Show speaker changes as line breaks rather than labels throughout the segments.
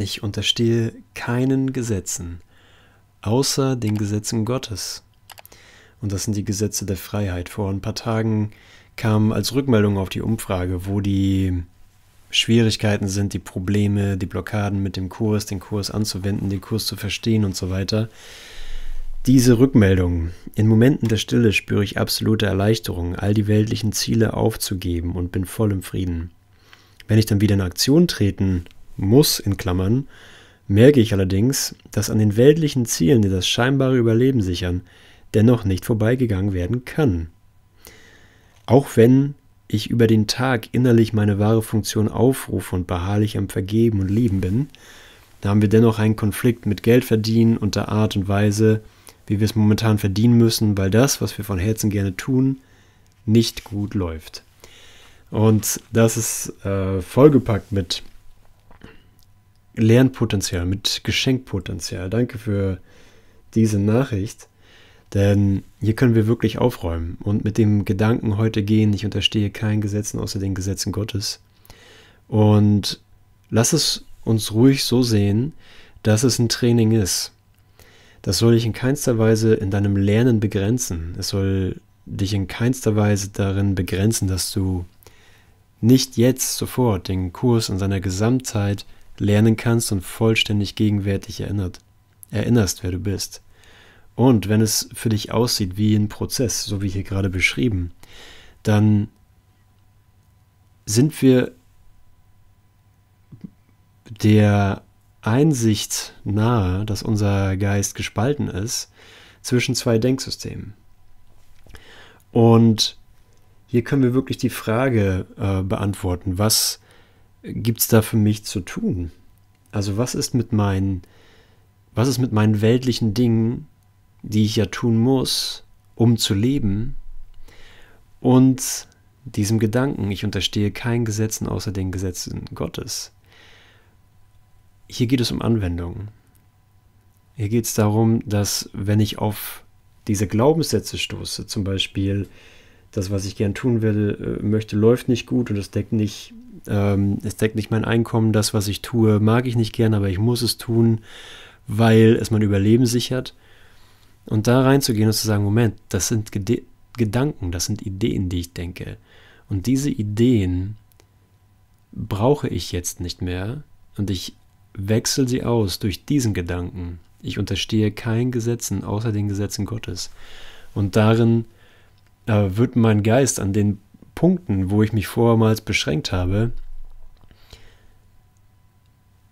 Ich unterstehe keinen Gesetzen, außer den Gesetzen Gottes. Und das sind die Gesetze der Freiheit. Vor ein paar Tagen kam als Rückmeldung auf die Umfrage, wo die Schwierigkeiten sind, die Probleme, die Blockaden mit dem Kurs, den Kurs anzuwenden, den Kurs zu verstehen und so weiter. Diese Rückmeldung. In Momenten der Stille spüre ich absolute Erleichterung, all die weltlichen Ziele aufzugeben und bin voll im Frieden. Wenn ich dann wieder in Aktion treten muss, in Klammern, merke ich allerdings, dass an den weltlichen Zielen, die das scheinbare Überleben sichern, dennoch nicht vorbeigegangen werden kann. Auch wenn ich über den Tag innerlich meine wahre Funktion aufrufe und beharrlich am Vergeben und Lieben bin, da haben wir dennoch einen Konflikt mit Geldverdienen und der Art und Weise, wie wir es momentan verdienen müssen, weil das, was wir von Herzen gerne tun, nicht gut läuft. Und das ist äh, vollgepackt mit Lernpotenzial, mit Geschenkpotenzial. Danke für diese Nachricht. Denn hier können wir wirklich aufräumen und mit dem Gedanken heute gehen, ich unterstehe keinen Gesetzen außer den Gesetzen Gottes. Und lass es uns ruhig so sehen, dass es ein Training ist. Das soll dich in keinster Weise in deinem Lernen begrenzen. Es soll dich in keinster Weise darin begrenzen, dass du nicht jetzt sofort den Kurs in seiner Gesamtheit lernen kannst und vollständig gegenwärtig erinnert, erinnerst, wer du bist. Und wenn es für dich aussieht wie ein Prozess, so wie hier gerade beschrieben, dann sind wir der Einsicht nahe, dass unser Geist gespalten ist zwischen zwei Denksystemen. Und hier können wir wirklich die Frage äh, beantworten, was gibt es da für mich zu tun? Also was ist mit meinen, was ist mit meinen weltlichen Dingen, die ich ja tun muss, um zu leben? Und diesem Gedanken, ich unterstehe keinen Gesetzen außer den Gesetzen Gottes. Hier geht es um Anwendung. Hier geht es darum, dass wenn ich auf diese Glaubenssätze stoße, zum Beispiel, das, was ich gern tun will, äh, möchte, läuft nicht gut und es deckt nicht, ähm, es deckt nicht mein Einkommen. Das, was ich tue, mag ich nicht gern, aber ich muss es tun, weil es mein Überleben sichert. Und da reinzugehen und zu sagen, Moment, das sind Gede Gedanken, das sind Ideen, die ich denke. Und diese Ideen brauche ich jetzt nicht mehr und ich wechsle sie aus durch diesen Gedanken. Ich unterstehe keinen Gesetzen außer den Gesetzen Gottes. Und darin äh, wird mein Geist an den Punkten, wo ich mich vormals beschränkt habe,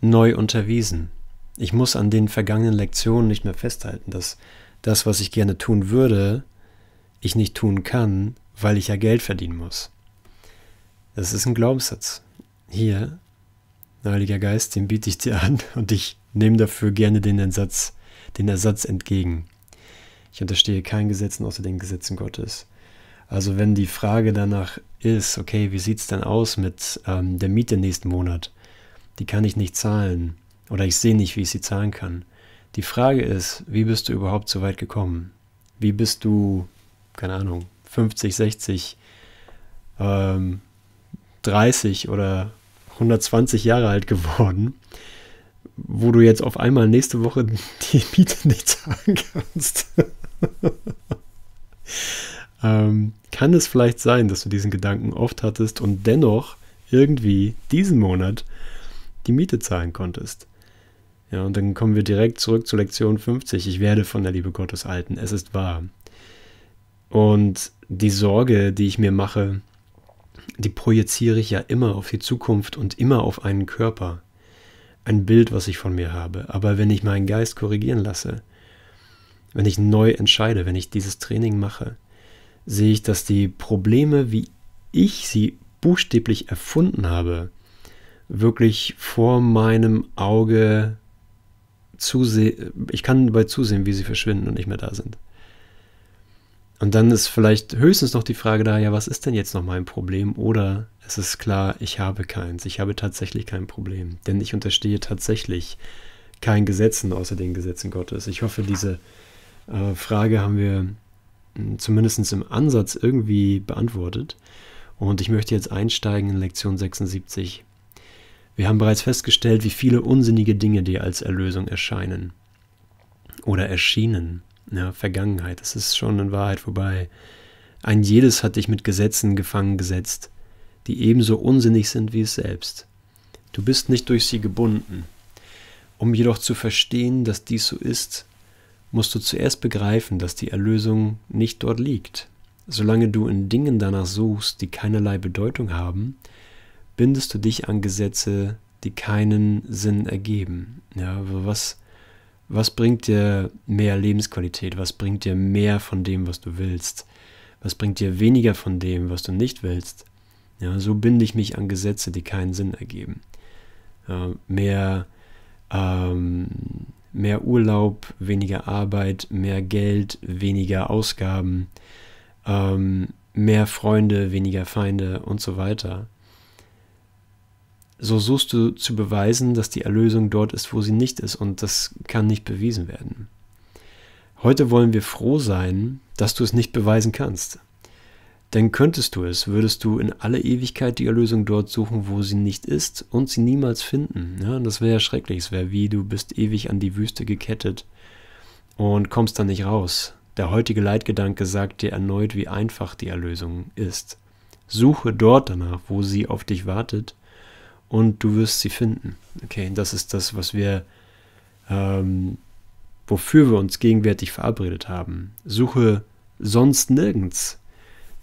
neu unterwiesen. Ich muss an den vergangenen Lektionen nicht mehr festhalten, dass das, was ich gerne tun würde, ich nicht tun kann, weil ich ja Geld verdienen muss. Das ist ein Glaubenssatz. Hier, Heiliger Geist, den biete ich dir an und ich nehme dafür gerne den Ersatz, den Ersatz entgegen. Ich unterstehe keinen Gesetzen außer den Gesetzen Gottes. Also wenn die Frage danach ist, okay, wie sieht es denn aus mit ähm, der Miete nächsten Monat? Die kann ich nicht zahlen oder ich sehe nicht, wie ich sie zahlen kann. Die Frage ist, wie bist du überhaupt so weit gekommen? Wie bist du, keine Ahnung, 50, 60, ähm, 30 oder 120 Jahre alt geworden, wo du jetzt auf einmal nächste Woche die Miete nicht zahlen kannst? ähm, kann es vielleicht sein, dass du diesen Gedanken oft hattest und dennoch irgendwie diesen Monat die Miete zahlen konntest. Ja, und dann kommen wir direkt zurück zur Lektion 50. Ich werde von der Liebe Gottes halten. Es ist wahr. Und die Sorge, die ich mir mache, die projiziere ich ja immer auf die Zukunft und immer auf einen Körper. Ein Bild, was ich von mir habe. Aber wenn ich meinen Geist korrigieren lasse, wenn ich neu entscheide, wenn ich dieses Training mache, sehe ich, dass die Probleme, wie ich sie buchstäblich erfunden habe, wirklich vor meinem Auge zusehen, ich kann dabei zusehen, wie sie verschwinden und nicht mehr da sind. Und dann ist vielleicht höchstens noch die Frage da, ja, was ist denn jetzt noch mein Problem? Oder es ist klar, ich habe keins, ich habe tatsächlich kein Problem, denn ich unterstehe tatsächlich kein Gesetzen außer den Gesetzen Gottes. Ich hoffe, diese äh, Frage haben wir zumindest im Ansatz irgendwie beantwortet. Und ich möchte jetzt einsteigen in Lektion 76. Wir haben bereits festgestellt, wie viele unsinnige Dinge dir als Erlösung erscheinen. Oder erschienen. Ja, Vergangenheit, das ist schon in Wahrheit vorbei. Ein jedes hat dich mit Gesetzen gefangen gesetzt, die ebenso unsinnig sind wie es selbst. Du bist nicht durch sie gebunden. Um jedoch zu verstehen, dass dies so ist, musst du zuerst begreifen, dass die Erlösung nicht dort liegt. Solange du in Dingen danach suchst, die keinerlei Bedeutung haben, bindest du dich an Gesetze, die keinen Sinn ergeben. Ja, was, was bringt dir mehr Lebensqualität? Was bringt dir mehr von dem, was du willst? Was bringt dir weniger von dem, was du nicht willst? Ja, so binde ich mich an Gesetze, die keinen Sinn ergeben. Ja, mehr ähm, mehr Urlaub, weniger Arbeit, mehr Geld, weniger Ausgaben, ähm, mehr Freunde, weniger Feinde und so weiter. So suchst du zu beweisen, dass die Erlösung dort ist, wo sie nicht ist, und das kann nicht bewiesen werden. Heute wollen wir froh sein, dass du es nicht beweisen kannst. Denn könntest du es, würdest du in alle Ewigkeit die Erlösung dort suchen, wo sie nicht ist und sie niemals finden. Ja, das wäre ja schrecklich, es wäre wie du bist ewig an die Wüste gekettet und kommst dann nicht raus. Der heutige Leitgedanke sagt dir erneut, wie einfach die Erlösung ist. Suche dort danach, wo sie auf dich wartet und du wirst sie finden. Okay, das ist das, was wir, ähm, wofür wir uns gegenwärtig verabredet haben. Suche sonst nirgends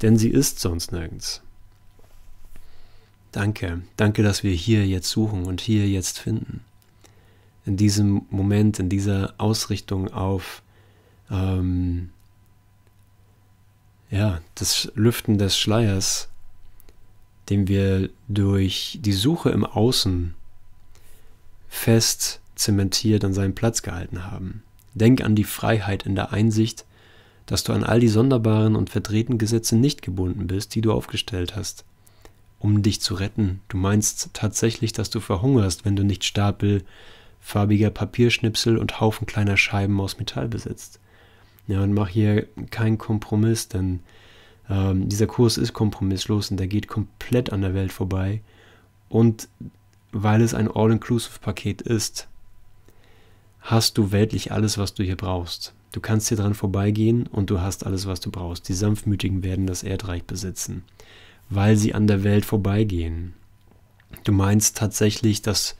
denn sie ist sonst nirgends. Danke, danke, dass wir hier jetzt suchen und hier jetzt finden. In diesem Moment, in dieser Ausrichtung auf ähm, ja, das Lüften des Schleiers, den wir durch die Suche im Außen fest zementiert an seinen Platz gehalten haben. Denk an die Freiheit in der Einsicht, dass du an all die sonderbaren und verdrehten Gesetze nicht gebunden bist, die du aufgestellt hast. Um dich zu retten, du meinst tatsächlich, dass du verhungerst, wenn du nicht Stapel farbiger Papierschnipsel und Haufen kleiner Scheiben aus Metall besitzt. Ja, und mach hier keinen Kompromiss, denn ähm, dieser Kurs ist kompromisslos und der geht komplett an der Welt vorbei. Und weil es ein All-Inclusive-Paket ist, hast du weltlich alles, was du hier brauchst. Du kannst hier dran vorbeigehen und du hast alles, was du brauchst. Die Sanftmütigen werden das Erdreich besitzen, weil sie an der Welt vorbeigehen. Du meinst tatsächlich, dass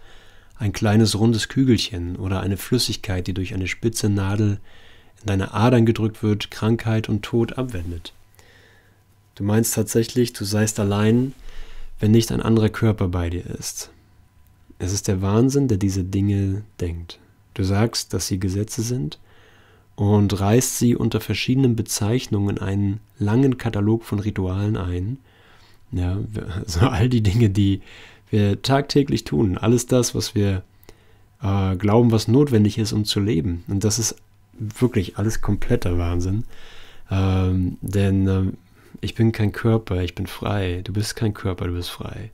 ein kleines rundes Kügelchen oder eine Flüssigkeit, die durch eine spitze Nadel in deine Adern gedrückt wird, Krankheit und Tod abwendet. Du meinst tatsächlich, du seist allein, wenn nicht ein anderer Körper bei dir ist. Es ist der Wahnsinn, der diese Dinge denkt. Du sagst, dass sie Gesetze sind und reißt sie unter verschiedenen Bezeichnungen einen langen Katalog von Ritualen ein. Ja, also all die Dinge, die wir tagtäglich tun, alles das, was wir äh, glauben, was notwendig ist, um zu leben. Und das ist wirklich alles kompletter Wahnsinn. Ähm, denn äh, ich bin kein Körper, ich bin frei. Du bist kein Körper, du bist frei.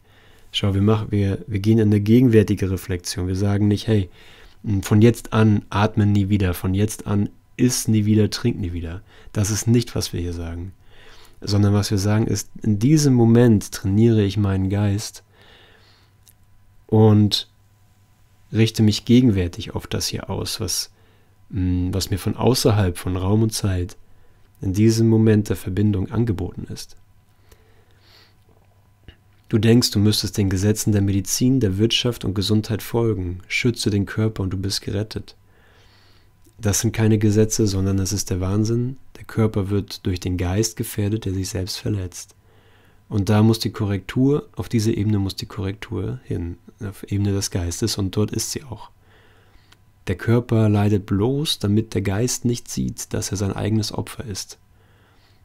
Schau, wir, machen, wir, wir gehen in eine gegenwärtige Reflexion. Wir sagen nicht, hey, Mm, von jetzt an atmen nie wieder, von jetzt an isst nie wieder, trink nie wieder. Das ist nicht, was wir hier sagen. Sondern was wir sagen ist, in diesem Moment trainiere ich meinen Geist und richte mich gegenwärtig auf das hier aus, was, mm, was mir von außerhalb von Raum und Zeit in diesem Moment der Verbindung angeboten ist. Du denkst, du müsstest den Gesetzen der Medizin, der Wirtschaft und Gesundheit folgen. Schütze den Körper und du bist gerettet. Das sind keine Gesetze, sondern es ist der Wahnsinn. Der Körper wird durch den Geist gefährdet, der sich selbst verletzt. Und da muss die Korrektur, auf diese Ebene muss die Korrektur hin, auf Ebene des Geistes und dort ist sie auch. Der Körper leidet bloß, damit der Geist nicht sieht, dass er sein eigenes Opfer ist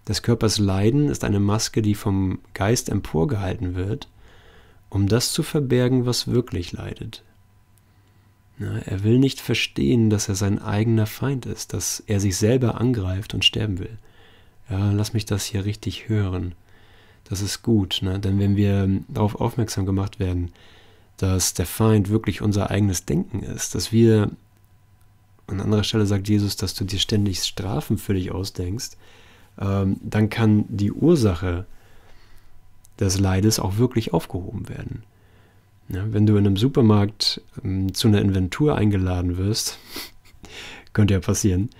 des Körpers Leiden ist eine Maske, die vom Geist emporgehalten wird, um das zu verbergen, was wirklich leidet. Na, er will nicht verstehen, dass er sein eigener Feind ist, dass er sich selber angreift und sterben will. Ja, lass mich das hier richtig hören. Das ist gut, ne? denn wenn wir ähm, darauf aufmerksam gemacht werden, dass der Feind wirklich unser eigenes Denken ist, dass wir, an anderer Stelle sagt Jesus, dass du dir ständig Strafen für dich ausdenkst, ähm, dann kann die Ursache des Leides auch wirklich aufgehoben werden. wenn du in einem Supermarkt ähm, zu einer Inventur eingeladen wirst, könnte ja passieren,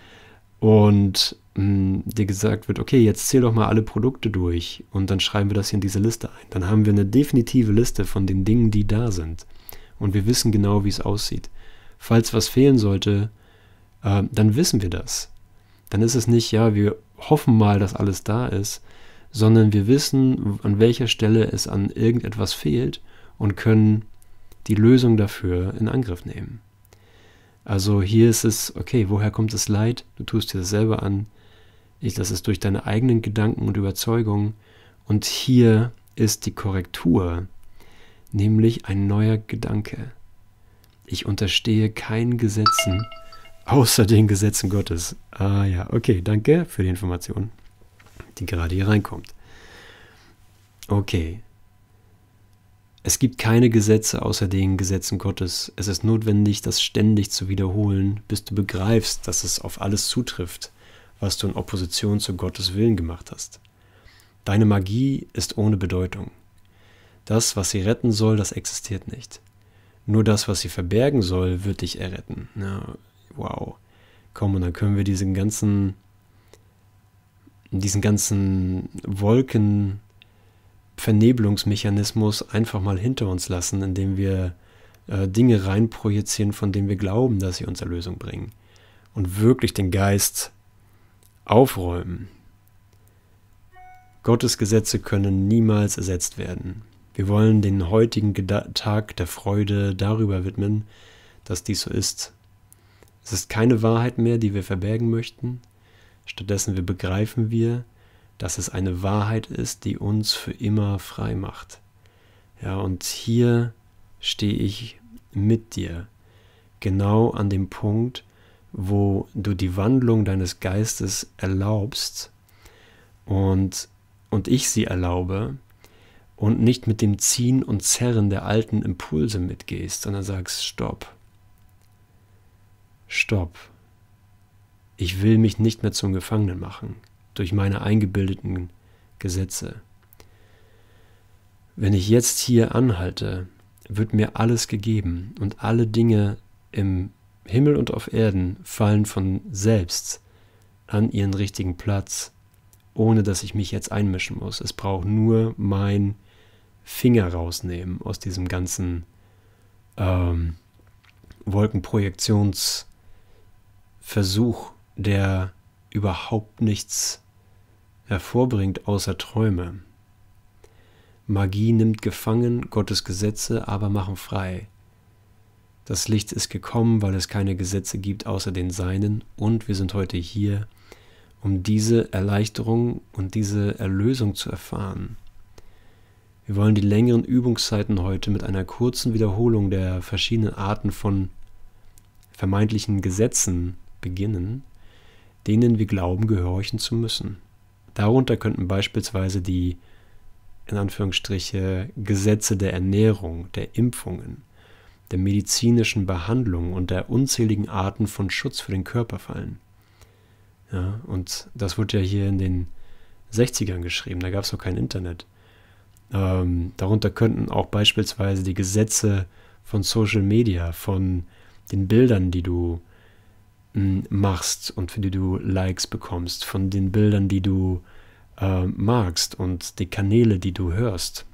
und mm, dir gesagt wird, okay, jetzt zähl doch mal alle Produkte durch und dann schreiben wir das hier in diese Liste ein. Dann haben wir eine definitive Liste von den Dingen, die da sind. Und wir wissen genau, wie es aussieht. Falls was fehlen sollte, ähm, dann wissen wir das. Dann ist es nicht, ja, wir hoffen mal, dass alles da ist, sondern wir wissen, an welcher Stelle es an irgendetwas fehlt und können die Lösung dafür in Angriff nehmen. Also hier ist es, okay, woher kommt das Leid? Du tust dir das selber an. Ich, das ist durch deine eigenen Gedanken und Überzeugungen. Und hier ist die Korrektur, nämlich ein neuer Gedanke. Ich unterstehe keinen Gesetzen, außer den Gesetzen Gottes. Ah ja, okay, danke für die Information, die gerade hier reinkommt. Okay. Es gibt keine Gesetze außer den Gesetzen Gottes. Es ist notwendig, das ständig zu wiederholen, bis du begreifst, dass es auf alles zutrifft, was du in Opposition zu Gottes Willen gemacht hast. Deine Magie ist ohne Bedeutung. Das, was sie retten soll, das existiert nicht. Nur das, was sie verbergen soll, wird dich erretten. Ja, wow, komm, und dann können wir diesen ganzen, diesen ganzen Wolkenvernebelungsmechanismus einfach mal hinter uns lassen, indem wir äh, Dinge reinprojizieren, von denen wir glauben, dass sie uns Erlösung bringen. Und wirklich den Geist aufräumen. Gottes Gesetze können niemals ersetzt werden. Wir wollen den heutigen Tag der Freude darüber widmen, dass dies so ist es ist keine Wahrheit mehr, die wir verbergen möchten. Stattdessen wir begreifen wir, dass es eine Wahrheit ist, die uns für immer frei macht. Ja, und hier stehe ich mit dir, genau an dem Punkt, wo du die Wandlung deines Geistes erlaubst und, und ich sie erlaube und nicht mit dem Ziehen und Zerren der alten Impulse mitgehst, sondern sagst, stopp, Stopp. Ich will mich nicht mehr zum Gefangenen machen durch meine eingebildeten Gesetze. Wenn ich jetzt hier anhalte, wird mir alles gegeben und alle Dinge im Himmel und auf Erden fallen von selbst an ihren richtigen Platz, ohne dass ich mich jetzt einmischen muss. Es braucht nur mein Finger rausnehmen aus diesem ganzen ähm, Wolkenprojektions- Versuch, der überhaupt nichts hervorbringt außer Träume. Magie nimmt gefangen Gottes Gesetze, aber machen frei. Das Licht ist gekommen, weil es keine Gesetze gibt außer den Seinen, und wir sind heute hier, um diese Erleichterung und diese Erlösung zu erfahren. Wir wollen die längeren Übungszeiten heute mit einer kurzen Wiederholung der verschiedenen Arten von vermeintlichen Gesetzen beginnen, denen wir glauben gehorchen zu müssen. Darunter könnten beispielsweise die in Anführungsstriche Gesetze der Ernährung, der Impfungen, der medizinischen Behandlung und der unzähligen Arten von Schutz für den Körper fallen. Ja, und das wurde ja hier in den 60ern geschrieben, da gab es noch kein Internet. Ähm, darunter könnten auch beispielsweise die Gesetze von Social Media, von den Bildern, die du machst und für die du Likes bekommst, von den Bildern, die du äh, magst und die Kanäle, die du hörst,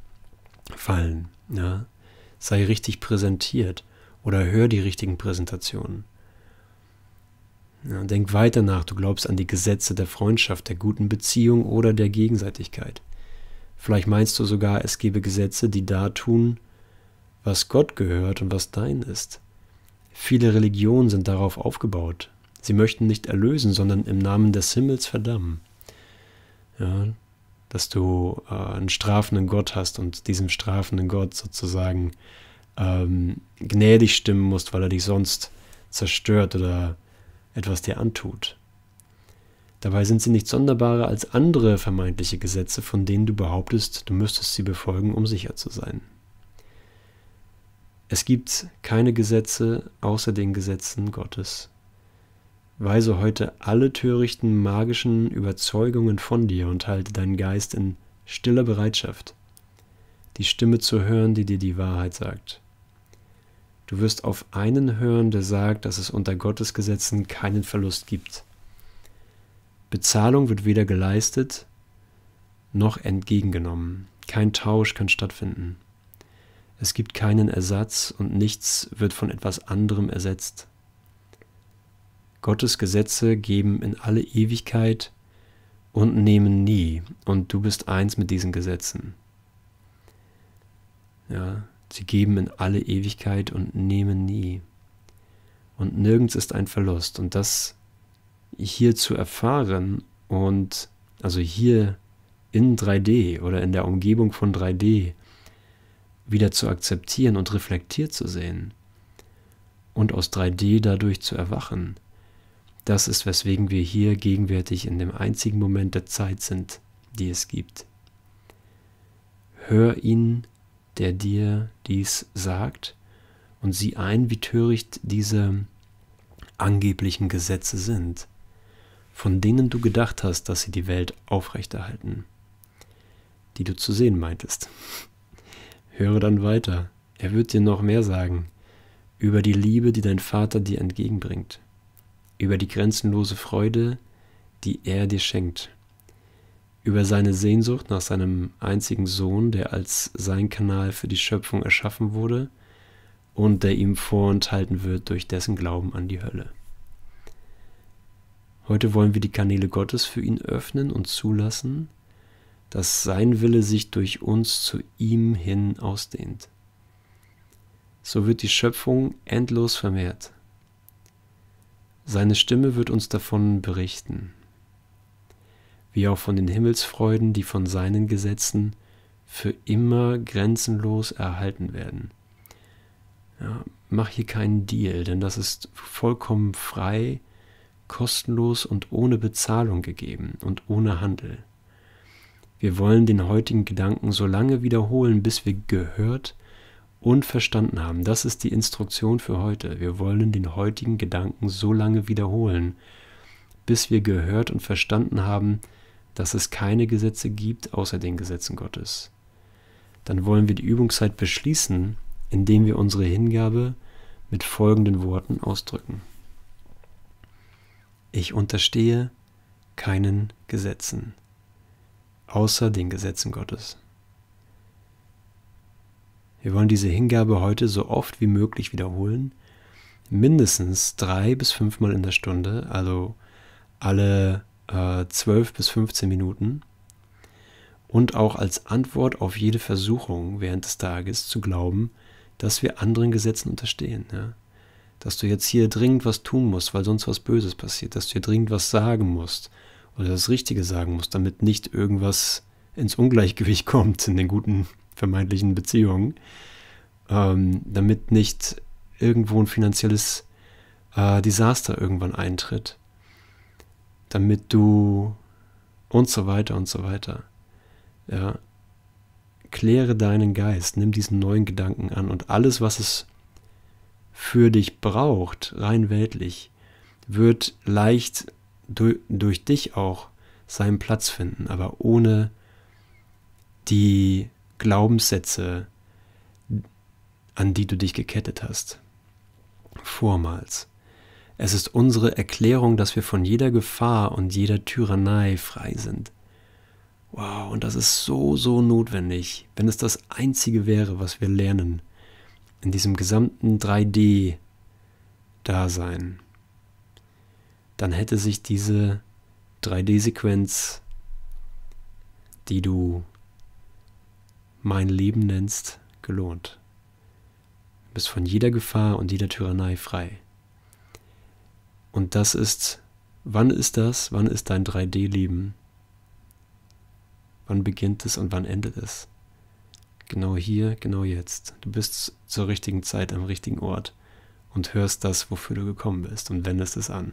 fallen. Ja? Sei richtig präsentiert oder hör die richtigen Präsentationen. Ja, denk weiter nach, du glaubst an die Gesetze der Freundschaft, der guten Beziehung oder der Gegenseitigkeit. Vielleicht meinst du sogar, es gebe Gesetze, die da tun, was Gott gehört und was dein ist. Viele Religionen sind darauf aufgebaut. Sie möchten nicht erlösen, sondern im Namen des Himmels verdammen. Ja, dass du äh, einen strafenden Gott hast und diesem strafenden Gott sozusagen ähm, gnädig stimmen musst, weil er dich sonst zerstört oder etwas dir antut. Dabei sind sie nicht sonderbarer als andere vermeintliche Gesetze, von denen du behauptest, du müsstest sie befolgen, um sicher zu sein. Es gibt keine Gesetze außer den Gesetzen Gottes. Weise heute alle törichten magischen Überzeugungen von dir und halte deinen Geist in stiller Bereitschaft, die Stimme zu hören, die dir die Wahrheit sagt. Du wirst auf einen hören, der sagt, dass es unter Gottes Gesetzen keinen Verlust gibt. Bezahlung wird weder geleistet noch entgegengenommen. Kein Tausch kann stattfinden. Es gibt keinen Ersatz und nichts wird von etwas anderem ersetzt. Gottes Gesetze geben in alle Ewigkeit und nehmen nie, und du bist eins mit diesen Gesetzen. Ja, sie geben in alle Ewigkeit und nehmen nie. Und nirgends ist ein Verlust. Und das hier zu erfahren und also hier in 3D oder in der Umgebung von 3D wieder zu akzeptieren und reflektiert zu sehen und aus 3D dadurch zu erwachen, das ist, weswegen wir hier gegenwärtig in dem einzigen Moment der Zeit sind, die es gibt. Hör ihn, der dir dies sagt, und sieh ein, wie töricht diese angeblichen Gesetze sind, von denen du gedacht hast, dass sie die Welt aufrechterhalten, die du zu sehen meintest. Höre dann weiter, er wird dir noch mehr sagen, über die Liebe, die dein Vater dir entgegenbringt über die grenzenlose Freude, die er dir schenkt, über seine Sehnsucht nach seinem einzigen Sohn, der als sein Kanal für die Schöpfung erschaffen wurde und der ihm vorenthalten wird durch dessen Glauben an die Hölle. Heute wollen wir die Kanäle Gottes für ihn öffnen und zulassen, dass sein Wille sich durch uns zu ihm hin ausdehnt. So wird die Schöpfung endlos vermehrt seine Stimme wird uns davon berichten, wie auch von den Himmelsfreuden, die von seinen Gesetzen für immer grenzenlos erhalten werden. Ja, mach hier keinen Deal, denn das ist vollkommen frei, kostenlos und ohne Bezahlung gegeben und ohne Handel. Wir wollen den heutigen Gedanken so lange wiederholen, bis wir gehört haben und verstanden haben. Das ist die Instruktion für heute. Wir wollen den heutigen Gedanken so lange wiederholen, bis wir gehört und verstanden haben, dass es keine Gesetze gibt außer den Gesetzen Gottes. Dann wollen wir die Übungszeit beschließen, indem wir unsere Hingabe mit folgenden Worten ausdrücken. Ich unterstehe keinen Gesetzen, außer den Gesetzen Gottes. Wir wollen diese Hingabe heute so oft wie möglich wiederholen. Mindestens drei bis fünfmal in der Stunde, also alle äh, bis 15 Minuten. Und auch als Antwort auf jede Versuchung während des Tages zu glauben, dass wir anderen Gesetzen unterstehen. Ja? Dass du jetzt hier dringend was tun musst, weil sonst was Böses passiert. Dass du hier dringend was sagen musst oder das Richtige sagen musst, damit nicht irgendwas ins Ungleichgewicht kommt in den guten vermeintlichen Beziehungen, ähm, damit nicht irgendwo ein finanzielles äh, Desaster irgendwann eintritt, damit du und so weiter und so weiter. Ja. Kläre deinen Geist, nimm diesen neuen Gedanken an und alles, was es für dich braucht, rein weltlich, wird leicht du durch dich auch seinen Platz finden, aber ohne die Glaubenssätze, an die du dich gekettet hast. Vormals. Es ist unsere Erklärung, dass wir von jeder Gefahr und jeder Tyrannei frei sind. Wow, und das ist so, so notwendig, wenn es das Einzige wäre, was wir lernen, in diesem gesamten 3D-Dasein, dann hätte sich diese 3D-Sequenz, die du mein Leben nennst, gelohnt. Du bist von jeder Gefahr und jeder Tyrannei frei. Und das ist, wann ist das, wann ist dein 3D-Leben? Wann beginnt es und wann endet es? Genau hier, genau jetzt. Du bist zur richtigen Zeit am richtigen Ort und hörst das, wofür du gekommen bist und wendest es an.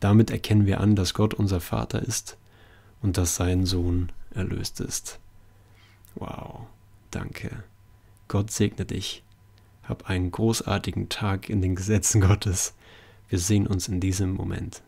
Damit erkennen wir an, dass Gott unser Vater ist und dass sein Sohn erlöst ist. Wow, danke. Gott segne dich. Hab einen großartigen Tag in den Gesetzen Gottes. Wir sehen uns in diesem Moment.